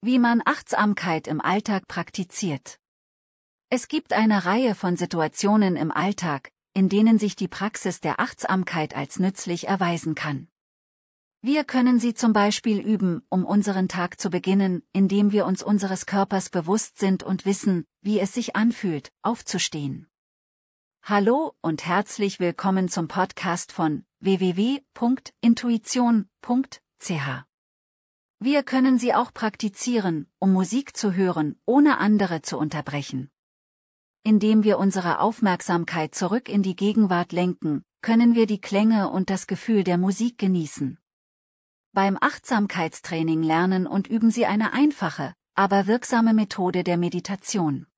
Wie man Achtsamkeit im Alltag praktiziert. Es gibt eine Reihe von Situationen im Alltag, in denen sich die Praxis der Achtsamkeit als nützlich erweisen kann. Wir können sie zum Beispiel üben, um unseren Tag zu beginnen, indem wir uns unseres Körpers bewusst sind und wissen, wie es sich anfühlt, aufzustehen. Hallo und herzlich willkommen zum Podcast von www.intuition.ch. Wir können sie auch praktizieren, um Musik zu hören, ohne andere zu unterbrechen. Indem wir unsere Aufmerksamkeit zurück in die Gegenwart lenken, können wir die Klänge und das Gefühl der Musik genießen. Beim Achtsamkeitstraining lernen und üben Sie eine einfache, aber wirksame Methode der Meditation.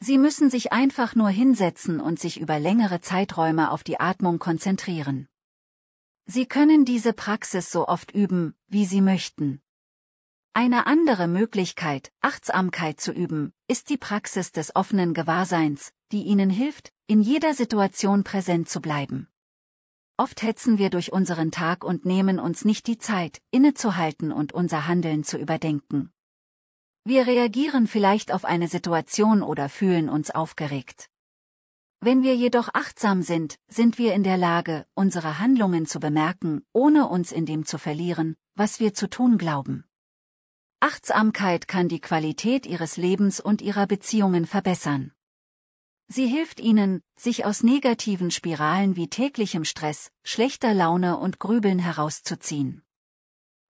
Sie müssen sich einfach nur hinsetzen und sich über längere Zeiträume auf die Atmung konzentrieren. Sie können diese Praxis so oft üben, wie Sie möchten. Eine andere Möglichkeit, Achtsamkeit zu üben, ist die Praxis des offenen Gewahrseins, die Ihnen hilft, in jeder Situation präsent zu bleiben. Oft hetzen wir durch unseren Tag und nehmen uns nicht die Zeit, innezuhalten und unser Handeln zu überdenken. Wir reagieren vielleicht auf eine Situation oder fühlen uns aufgeregt. Wenn wir jedoch achtsam sind, sind wir in der Lage, unsere Handlungen zu bemerken, ohne uns in dem zu verlieren, was wir zu tun glauben. Achtsamkeit kann die Qualität ihres Lebens und ihrer Beziehungen verbessern. Sie hilft ihnen, sich aus negativen Spiralen wie täglichem Stress, schlechter Laune und Grübeln herauszuziehen.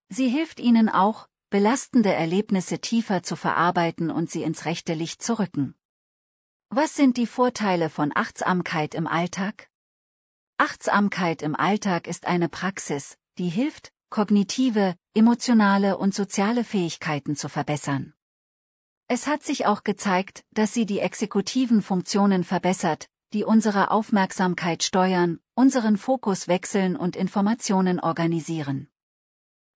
Sie hilft ihnen auch, belastende Erlebnisse tiefer zu verarbeiten und sie ins rechte Licht zu rücken. Was sind die Vorteile von Achtsamkeit im Alltag? Achtsamkeit im Alltag ist eine Praxis, die hilft, kognitive, emotionale und soziale Fähigkeiten zu verbessern. Es hat sich auch gezeigt, dass sie die exekutiven Funktionen verbessert, die unsere Aufmerksamkeit steuern, unseren Fokus wechseln und Informationen organisieren.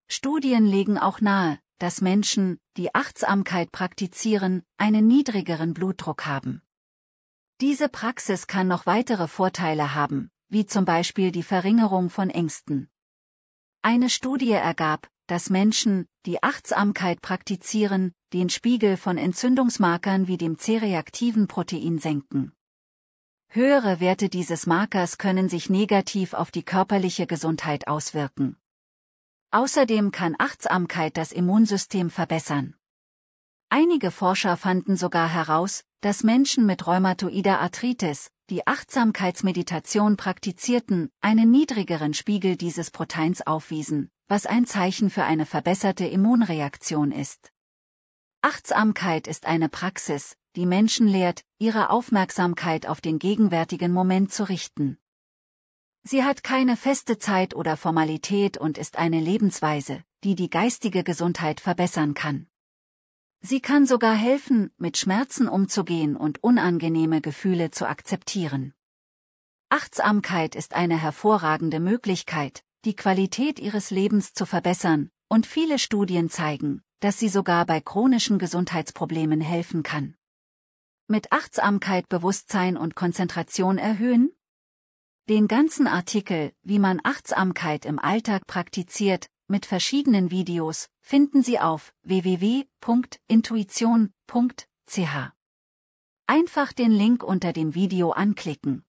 Studien legen auch nahe, dass Menschen, die Achtsamkeit praktizieren, einen niedrigeren Blutdruck haben. Diese Praxis kann noch weitere Vorteile haben, wie zum Beispiel die Verringerung von Ängsten. Eine Studie ergab, dass Menschen, die Achtsamkeit praktizieren, den Spiegel von Entzündungsmarkern wie dem C-reaktiven Protein senken. Höhere Werte dieses Markers können sich negativ auf die körperliche Gesundheit auswirken. Außerdem kann Achtsamkeit das Immunsystem verbessern. Einige Forscher fanden sogar heraus, dass Menschen mit rheumatoider Arthritis, die Achtsamkeitsmeditation praktizierten, einen niedrigeren Spiegel dieses Proteins aufwiesen, was ein Zeichen für eine verbesserte Immunreaktion ist. Achtsamkeit ist eine Praxis, die Menschen lehrt, ihre Aufmerksamkeit auf den gegenwärtigen Moment zu richten. Sie hat keine feste Zeit oder Formalität und ist eine Lebensweise, die die geistige Gesundheit verbessern kann. Sie kann sogar helfen, mit Schmerzen umzugehen und unangenehme Gefühle zu akzeptieren. Achtsamkeit ist eine hervorragende Möglichkeit, die Qualität ihres Lebens zu verbessern, und viele Studien zeigen, dass sie sogar bei chronischen Gesundheitsproblemen helfen kann. Mit Achtsamkeit Bewusstsein und Konzentration erhöhen? Den ganzen Artikel, wie man Achtsamkeit im Alltag praktiziert, mit verschiedenen Videos finden Sie auf www.intuition.ch. Einfach den Link unter dem Video anklicken.